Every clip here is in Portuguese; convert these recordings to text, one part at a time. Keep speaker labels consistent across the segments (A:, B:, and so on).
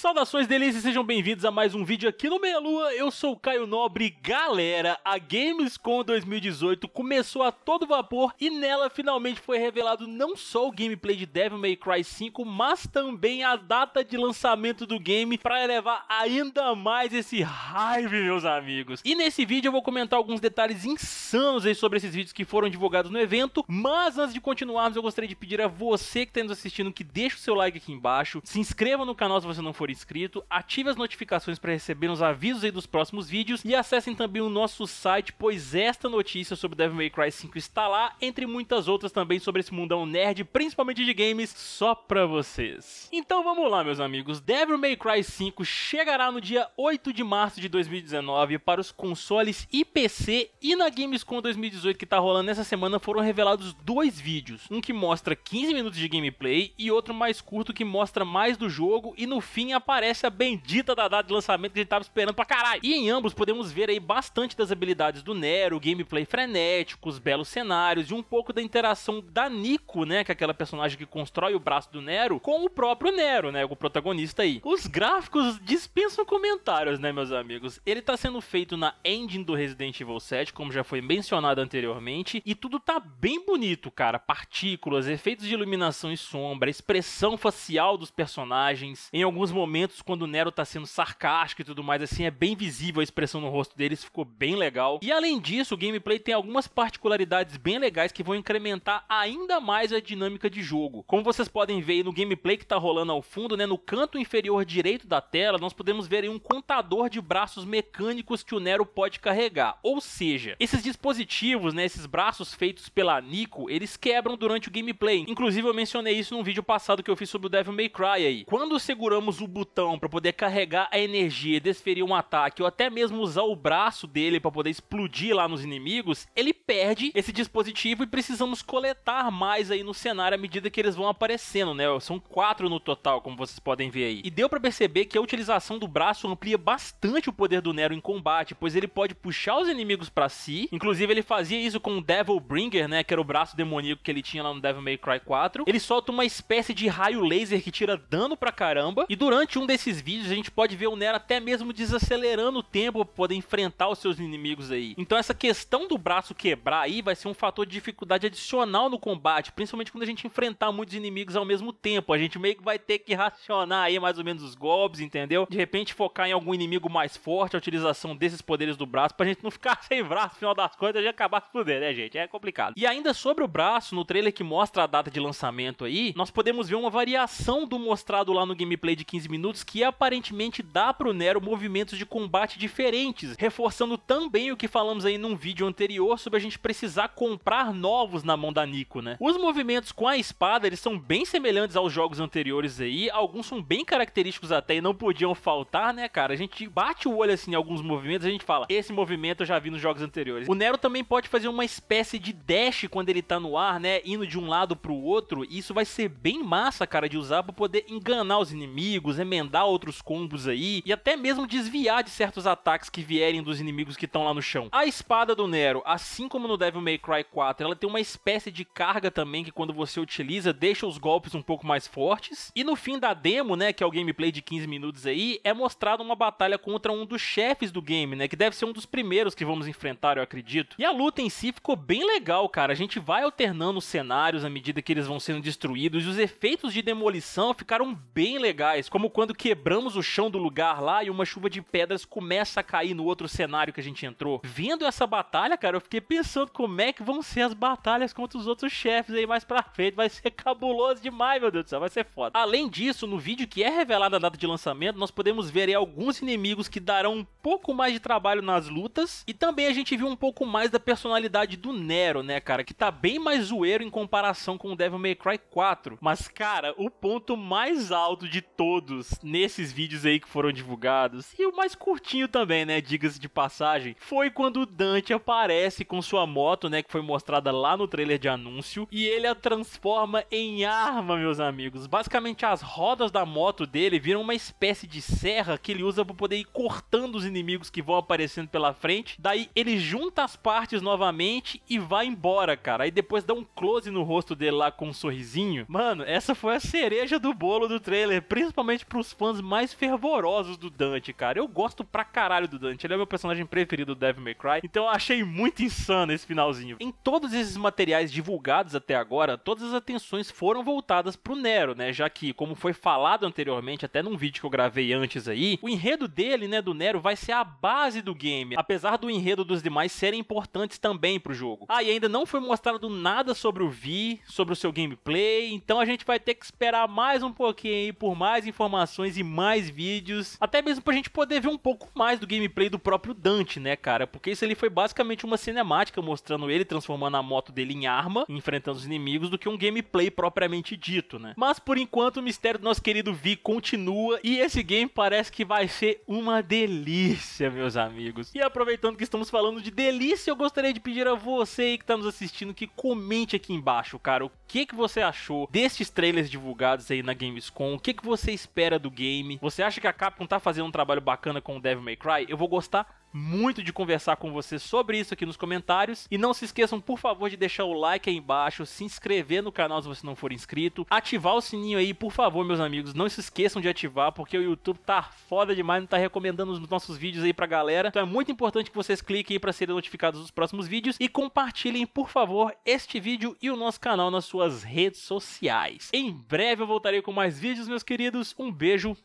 A: Saudações delícias, sejam bem-vindos a mais um vídeo aqui no Meia Lua. Eu sou o Caio Nobre. Galera, a Gamescom 2018 começou a todo vapor e nela finalmente foi revelado não só o gameplay de Devil May Cry 5, mas também a data de lançamento do game para elevar ainda mais esse hype, meus amigos. E nesse vídeo eu vou comentar alguns detalhes insanos aí sobre esses vídeos que foram divulgados no evento, mas antes de continuarmos, eu gostaria de pedir a você que está nos assistindo que deixe o seu like aqui embaixo, se inscreva no canal se você não for inscrito, ative as notificações para receber os avisos aí dos próximos vídeos e acessem também o nosso site, pois esta notícia sobre Devil May Cry 5 está lá, entre muitas outras também sobre esse mundão nerd, principalmente de games, só pra vocês. Então vamos lá, meus amigos, Devil May Cry 5 chegará no dia 8 de março de 2019 para os consoles e PC e na Gamescom 2018 que tá rolando nessa semana foram revelados dois vídeos, um que mostra 15 minutos de gameplay e outro mais curto que mostra mais do jogo e no fim a aparece a bendita da data de lançamento que a gente tava esperando pra caralho. E em ambos podemos ver aí bastante das habilidades do Nero, gameplay frenético, os belos cenários e um pouco da interação da Nico, né, que é aquela personagem que constrói o braço do Nero, com o próprio Nero, né, o protagonista aí. Os gráficos dispensam comentários, né, meus amigos. Ele tá sendo feito na engine do Resident Evil 7, como já foi mencionado anteriormente, e tudo tá bem bonito, cara. Partículas, efeitos de iluminação e sombra, expressão facial dos personagens, em alguns momentos momentos quando o Nero tá sendo sarcástico e tudo mais, assim, é bem visível a expressão no rosto dele, isso ficou bem legal. E além disso, o gameplay tem algumas particularidades bem legais que vão incrementar ainda mais a dinâmica de jogo. Como vocês podem ver aí no gameplay que tá rolando ao fundo, né, no canto inferior direito da tela, nós podemos ver aí um contador de braços mecânicos que o Nero pode carregar. Ou seja, esses dispositivos, né, esses braços feitos pela Nico, eles quebram durante o gameplay. Inclusive eu mencionei isso num vídeo passado que eu fiz sobre o Devil May Cry aí. Quando seguramos o botão para poder carregar a energia desferir um ataque, ou até mesmo usar o braço dele para poder explodir lá nos inimigos, ele perde esse dispositivo e precisamos coletar mais aí no cenário à medida que eles vão aparecendo, né? São quatro no total, como vocês podem ver aí. E deu para perceber que a utilização do braço amplia bastante o poder do Nero em combate, pois ele pode puxar os inimigos para si. Inclusive, ele fazia isso com o Devil Bringer, né? Que era o braço demoníaco que ele tinha lá no Devil May Cry 4. Ele solta uma espécie de raio laser que tira dano pra caramba. E durante durante um desses vídeos a gente pode ver o Nero até mesmo desacelerando o tempo para poder enfrentar os seus inimigos aí. Então essa questão do braço quebrar aí vai ser um fator de dificuldade adicional no combate, principalmente quando a gente enfrentar muitos inimigos ao mesmo tempo. A gente meio que vai ter que racionar aí mais ou menos os golpes, entendeu? De repente focar em algum inimigo mais forte, a utilização desses poderes do braço pra gente não ficar sem braço, final das contas, e acabar se fuder, né, gente? É complicado. E ainda sobre o braço, no trailer que mostra a data de lançamento aí, nós podemos ver uma variação do mostrado lá no gameplay de 15 minutos que aparentemente dá pro Nero movimentos de combate diferentes, reforçando também o que falamos aí num vídeo anterior sobre a gente precisar comprar novos na mão da Nico, né? Os movimentos com a espada, eles são bem semelhantes aos jogos anteriores aí, alguns são bem característicos até e não podiam faltar, né, cara? A gente bate o olho assim em alguns movimentos, a gente fala, esse movimento eu já vi nos jogos anteriores. O Nero também pode fazer uma espécie de dash quando ele tá no ar, né, indo de um lado pro outro, e isso vai ser bem massa, cara, de usar para poder enganar os inimigos, emendar outros combos aí e até mesmo desviar de certos ataques que vierem dos inimigos que estão lá no chão. A espada do Nero, assim como no Devil May Cry 4, ela tem uma espécie de carga também que quando você utiliza deixa os golpes um pouco mais fortes. E no fim da demo, né, que é o gameplay de 15 minutos aí, é mostrada uma batalha contra um dos chefes do game, né, que deve ser um dos primeiros que vamos enfrentar, eu acredito. E a luta em si ficou bem legal, cara. A gente vai alternando os cenários à medida que eles vão sendo destruídos e os efeitos de demolição ficaram bem legais, como quando quebramos o chão do lugar lá e uma chuva de pedras começa a cair no outro cenário que a gente entrou. Vendo essa batalha, cara, eu fiquei pensando como é que vão ser as batalhas contra os outros chefes aí mais pra frente. Vai ser cabuloso demais, meu Deus do céu, vai ser foda. Além disso, no vídeo que é revelada a data de lançamento, nós podemos ver aí alguns inimigos que darão um pouco mais de trabalho nas lutas e também a gente viu um pouco mais da personalidade do Nero, né, cara, que tá bem mais zoeiro em comparação com o Devil May Cry 4. Mas, cara, o ponto mais alto de todos vídeos nesses vídeos aí que foram divulgados, e o mais curtinho também, né? Diga-se de passagem, foi quando o Dante aparece com sua moto, né? Que foi mostrada lá no trailer de anúncio, e ele a transforma em arma, meus amigos. Basicamente, as rodas da moto dele viram uma espécie de serra que ele usa para poder ir cortando os inimigos que vão aparecendo pela frente. Daí ele junta as partes novamente e vai embora, cara. Aí depois dá um close no rosto dele lá com um sorrisinho. Mano, essa foi a cereja do bolo do trailer, principalmente pros fãs mais fervorosos do Dante, cara. Eu gosto pra caralho do Dante. Ele é meu personagem preferido do Devil May Cry. Então eu achei muito insano esse finalzinho. Em todos esses materiais divulgados até agora, todas as atenções foram voltadas pro Nero, né? Já que, como foi falado anteriormente, até num vídeo que eu gravei antes aí, o enredo dele, né, do Nero, vai ser a base do game. Apesar do enredo dos demais serem importantes também pro jogo. Ah, e ainda não foi mostrado nada sobre o Vi, sobre o seu gameplay. Então a gente vai ter que esperar mais um pouquinho aí por mais informações informações e mais vídeos, até mesmo pra gente poder ver um pouco mais do gameplay do próprio Dante, né, cara? Porque isso ali foi basicamente uma cinemática mostrando ele transformando a moto dele em arma, enfrentando os inimigos, do que um gameplay propriamente dito, né? Mas por enquanto o mistério do nosso querido Vi continua e esse game parece que vai ser uma delícia, meus amigos. E aproveitando que estamos falando de delícia, eu gostaria de pedir a você aí que está nos assistindo que comente aqui embaixo, cara, o que que você achou destes trailers divulgados aí na Gamescom, o que que você espera do game. Você acha que a Capcom tá fazendo um trabalho bacana com o Devil May Cry? Eu vou gostar muito de conversar com você sobre isso aqui nos comentários. E não se esqueçam, por favor, de deixar o like aí embaixo, se inscrever no canal se você não for inscrito, ativar o sininho aí, por favor, meus amigos. Não se esqueçam de ativar, porque o YouTube tá foda demais, não tá recomendando os nossos vídeos aí pra galera. Então é muito importante que vocês cliquem aí pra serem notificados dos próximos vídeos e compartilhem, por favor, este vídeo e o nosso canal nas suas redes sociais. Em breve eu voltarei com mais vídeos, meus queridos. Um beijo.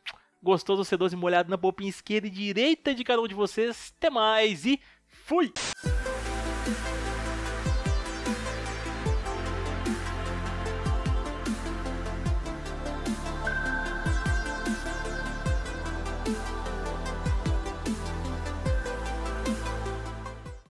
A: Gostoso, C12 molhado na popinha esquerda e direita de cada um de vocês. Até mais e fui!